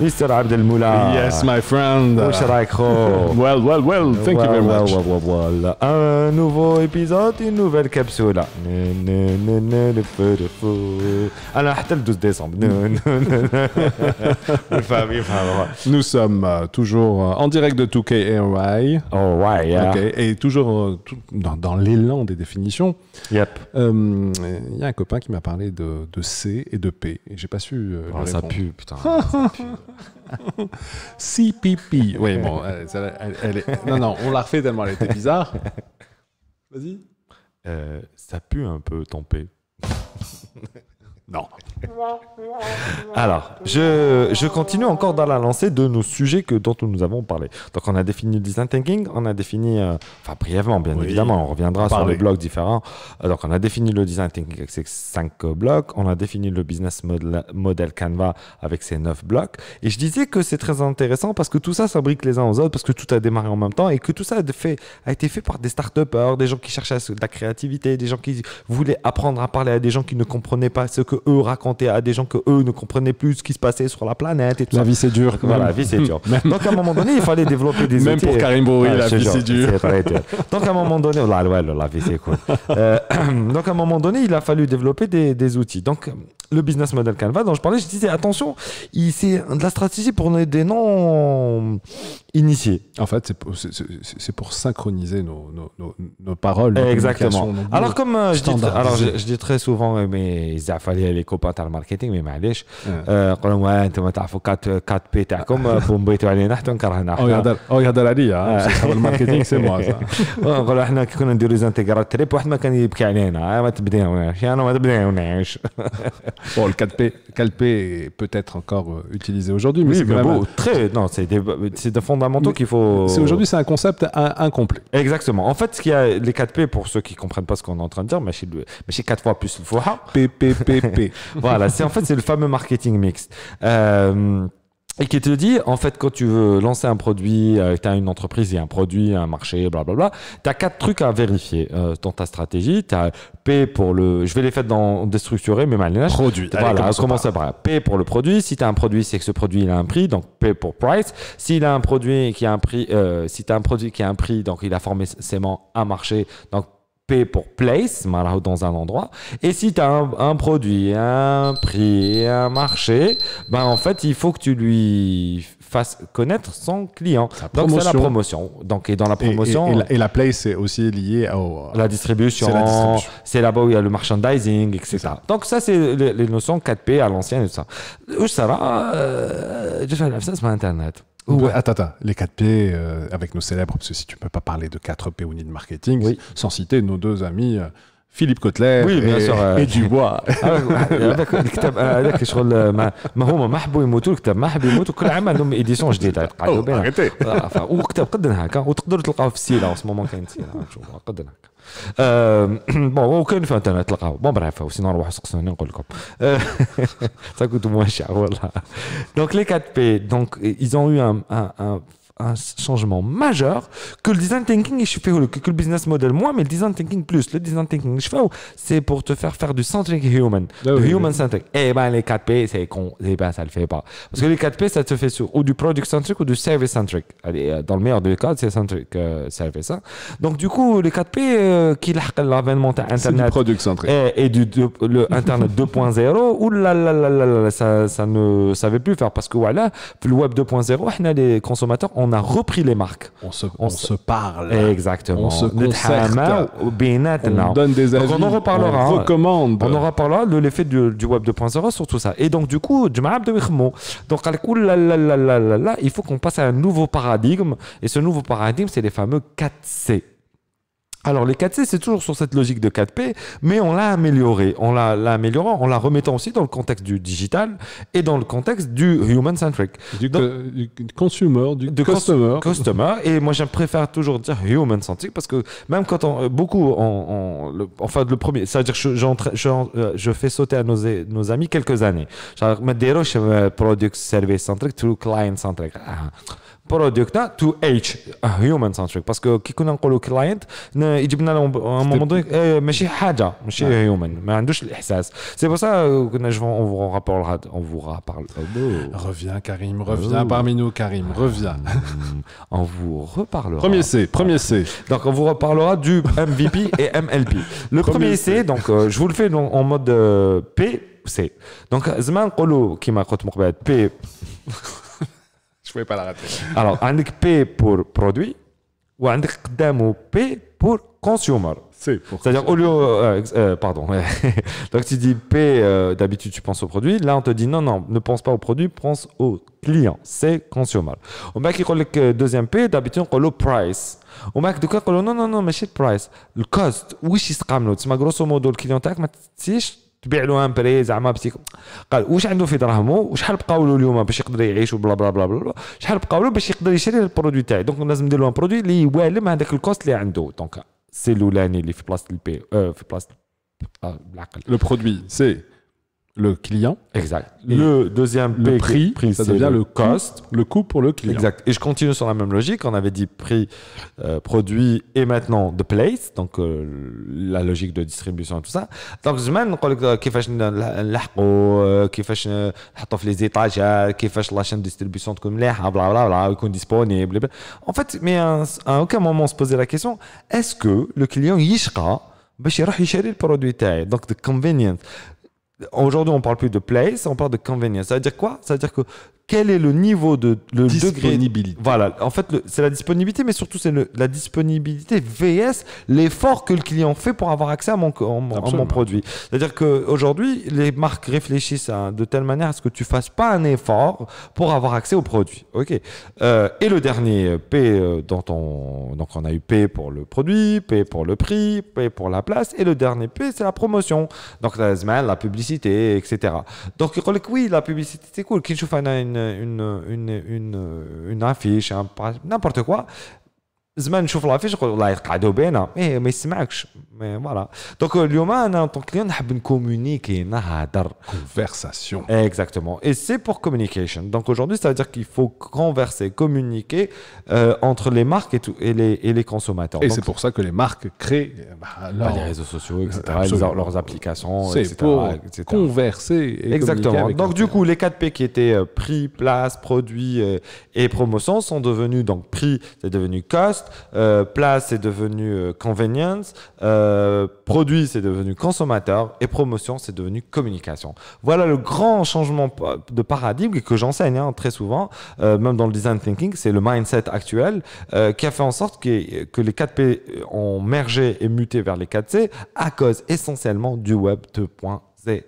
Mr. Abdelmoula Yes, my friend. well, well, well. Thank you very much. Un nouveau épisode, une nouvelle capsule. Nous sommes euh, toujours euh, en direct de 2K et Oh, hein. yeah. Et toujours euh, dans, l'élan des définitions. Yep. Il y a un copain qui m'a parlé de, C et de P. Et j'ai pas su. Oh, ça pue, putain. CPP. Oui, bon, euh, elle, non, non, on l'a refait tellement elle était bizarre. Vas-y. Euh, ça pue un peu, tempé. Non. Alors, je, continue encore dans la lancée de nos sujets que, dont nous avons parlé. Donc, on a défini le design thinking, on a défini, euh, enfin brièvement, bien évidemment, on reviendra sur les blocs différents. donc, on a défini le design thinking avec ses cinq euh, blocs, on a défini le business model, Canva avec ses neuf blocs. Et je disais que c'est très intéressant parce que tout ça s'abrique les uns aux autres, parce que tout a démarré en même temps et que tout ça a, été fait par des start des gens qui cherchaient de la créativité, des gens qui voulaient apprendre à parler à des gens qui ne comprenaient pas ce que eux racontaient à des gens que eux ne comprenaient plus ce qui se passait sur la planète et tout La vie c'est dur. Voilà, la vie c'est dur. Donc à un moment donné, il fallait développer des outils. Même pour Karim Bourri, la vie c'est dur. Donc à un moment donné, la, ouais, la vie c'est cool. Euh, donc à un moment donné, il a fallu développer des, des outils. Donc le business model Canva dont je parlais, je disais attention, c'est de la stratégie pour des non initiés. En fait, c'est pour synchroniser nos, nos, nos, paroles. Exactement. Alors, euh, comme euh, je, dis, alors, je, très souvent, mais il a fallu les copains dans le marketing, mais معليش 4 euh, Bon, le 4P, 4P est peut-être encore euh, utilisé aujourd'hui, mais c'est vraiment très. Non, c'est des, c'est des fondamentaux qu'il faut. aujourd'hui, c'est un concept incomplet. Exactement. En fait, ce qu'il y a, les 4P, pour ceux qui comprennent pas ce qu'on est en train de dire, mais c'est mais 4 fois plus le fois. P. voilà, c'est en fait c'est le fameux marketing mix. Euh, et qui te dit, en fait, quand tu veux lancer un produit, euh, tu as une entreprise, il y a un produit, un marché, blablabla, tu as quatre trucs à vérifier euh, dans ta stratégie. Tu as P pour le... Je vais les faire dans déstructurer, mais mal Produit. Voilà, Allez, on par P pour le produit. Si tu as un produit, c'est que ce produit, il a un prix, donc P pour price. S'il a un produit qui a un prix, euh, si tu as un produit qui a un prix, donc il a forcément un marché, donc pour place, dans un endroit. Et si tu as un, produit, un prix, un marché, ben en fait, il faut que tu lui fasses connaître son client. Donc c'est la promotion. Donc et dans la promotion et, la, place est aussi liée à la distribution. C'est là-bas où il y a le merchandising, etc. Ça. Donc ça c'est les, notions 4P à l'ancienne et ça. Où ça va? je fais ça sur Internet attends, attends, les 4P euh, avec nos célèbres, parce que si tu ne peux pas parler de 4P ou ni de marketing, sans citer nos deux amis euh, فيليب كوتلير وي بيان سور اي بوا هذاك الكتاب هذاك شغل ما, هما ما حبوا يموتوا الكتاب ما حبوا يموتوا كل عام عندهم ايديسيون جديده يتقعدوا بها وكتاب قد هكا وتقدروا تلقاوه في السيله اون مومون كاين سيله قد هكا بون وكان في انترنت تلقاو بون بريف سينو نروح سقسوا هنا نقول لكم سا كوت موان والله دونك لي كات بي دونك ايزون ont ان un changement majeur que le design thinking je que le business model moins mais le design thinking plus le design thinking c'est pour te faire faire du centric human ah human centric et eh ben les 4 P c'est con et eh ben ça le fait pas parce que les 4 P ça te fait sur ou du product centric ou du service centric Allez, euh, dans le meilleur des cas c'est centric ça euh, service ça hein. donc du coup les 4 P euh, qui l'avènement internet et, du le internet 2.0 ou là, là, là, là ça, ça ne savait plus faire parce que voilà le web 2.0 les consommateurs on on a repris les marques. On se, parle. Exactement. On se concerte. On donne des avis. on en reparlera. On recommande. On en reparlera de l'effet du, web 2.0 sur tout ça. Et donc, du coup, du de donc, il faut qu'on passe à un nouveau paradigme. Et ce nouveau paradigme, c'est les fameux 4C. Alors les 4C, c'est toujours sur cette logique de 4P, mais on l'a amélioré. On l'a, en la remettant aussi dans le contexte du digital et dans le contexte du human-centric. Du, consumer, du customer. customer. Et moi, je préfère toujours dire human-centric parce que même quand on, beaucoup, on, on, enfin le premier, c'est-à-dire je, je, euh, je, fais sauter à nos, nos amis quelques années. Euh, product, service-centric, to client-centric. Ah. Pour adoucir, non, to H, human sounds correct. Parce que qui connaît un client, il dit bien à un, à euh, un. Mais c'est pas ça. C'est pour ça que nous, on vous reparlera on vous ra oh, Reviens, Karim, oh. reviens parmi nous, Karim, ah. reviens. On vous reparlera. Premier C, premier C. Donc on vous reparlera du MVP et MLP. Le premier C, donc euh, je vous le fais en mode euh, P C. Donc, Zman qu'olo qui m'a quitté mon bled. P Je ne pouvais pas la rater. Alors, un P pour produit ou un P pour consumer. C'est pour. C'est-à-dire au lieu, euh, euh, pardon. Donc tu dis P. Euh, d'habitude tu penses au produit. Là on te dit non non, ne pense pas au produit, pense au client. C'est consumer. On va qui le deuxième P. D'habitude on le price. On mec de quoi non non non, mais c'est price. Le cost. Oui, c'est ce qu'on ma grosso modo le client tac, تبيع له ان بري زعما بسيكو قال واش عنده في دراهمو وشحال بقاو له اليوم باش يقدر يعيش وبلا بلا بلا بلا شحال بقاو له باش يقدر يشري البرودوي تاعي دونك لازم ندير له ان برودوي اللي يوالم هذاك الكوست اللي عنده دونك سي الاولاني اللي في بلاصه البي اه في بلاصه آه بالعقل لو برودوي سي le client. Exact. Le deuxième le prix, ça devient le cost, le coût pour le client. Exact. Et je continue sur la même logique. On avait dit prix, euh, produit et maintenant the place, donc euh, la logique de distribution et tout ça. Donc les étages que comment on les étages, la chaîne de distribution distribution تكون مليحه bla bla disponible. En fait, mais euh, à aucun moment on se posait la question est-ce que le client يشقى باش يروح produit produit produit Donc, the convenience Aujourd'hui, on parle plus de place, on parle de convenience. Ça veut dire quoi Ça veut dire que quel est le niveau de le disponibilité. voilà, en fait, c'est la disponibilité, mais surtout c'est la disponibilité VS, l'effort que le client fait pour avoir accès à mon, mon produit. C'est-à-dire qu'aujourd'hui, les marques réfléchissent de telle manière à ce que tu fasses pas un effort pour avoir accès au produit. Ok. Euh, et le dernier P euh, dans donc on a eu P pour le produit, P pour le prix, P pour la place, et le dernier P c'est la promotion. Donc la semaine, la publicité, etc. Donc oui, la publicité c'est cool. a une une, une, affiche, n'importe quoi, زمان نشوف لافيش نقول والله يتقعدوا بينا إيه ما يسمعكش en tant que client communiquer conversation exactement et c'est pour communication donc aujourd'hui ça veut dire qu'il faut converser communiquer euh, entre les marques et, les, et les consommateurs et c'est pour ça que les marques créent euh, bah, bah, les réseaux sociaux etc euh, leurs, leurs applications c'est pour converser exactement donc du coup les 4 P qui étaient prix place produit et promotion sont devenus donc prix c'est devenu cost euh, place est devenu euh, convenience, euh, produit c'est devenu consommateur et promotion c'est devenu communication. Voilà le grand changement de paradigme que j'enseigne hein, très souvent, même dans le design thinking, c'est le mindset actuel qui a fait en sorte que les 4P ont mergé et muté vers les 4C à cause essentiellement du web 2.0.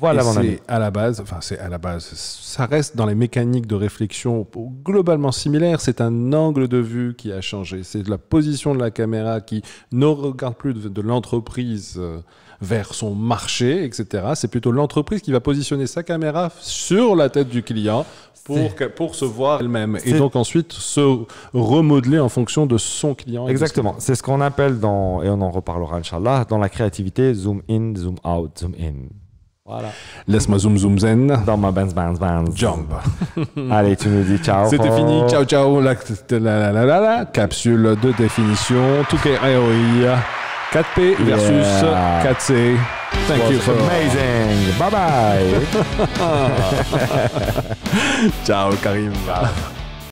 Voilà À la base, enfin c'est à la base, ça reste dans les mécaniques de réflexion globalement similaires. C'est un angle de vue qui a changé. C'est la position de la caméra qui ne regarde plus de, l'entreprise euh, vers son marché, etc. C'est plutôt l'entreprise qui va positionner sa caméra sur la tête du client pour, pour se voir elle-même et donc ensuite se remodeler en fonction de son client. Exactement. C'est ce qu'on appelle dans, et on en reparlera, Inch'Allah, dans la créativité, zoom in, zoom out, zoom in. Voilà. Laisse-moi zoom zoom zen. Dans ma bands bands bands. Jump. Allez, tu nous dis ciao. C'était fini. Ciao ciao. La, la, la, la, Capsule de définition. Tout est ROI. 4P versus 4C. Thank you for amazing. Bye bye. ciao Karim.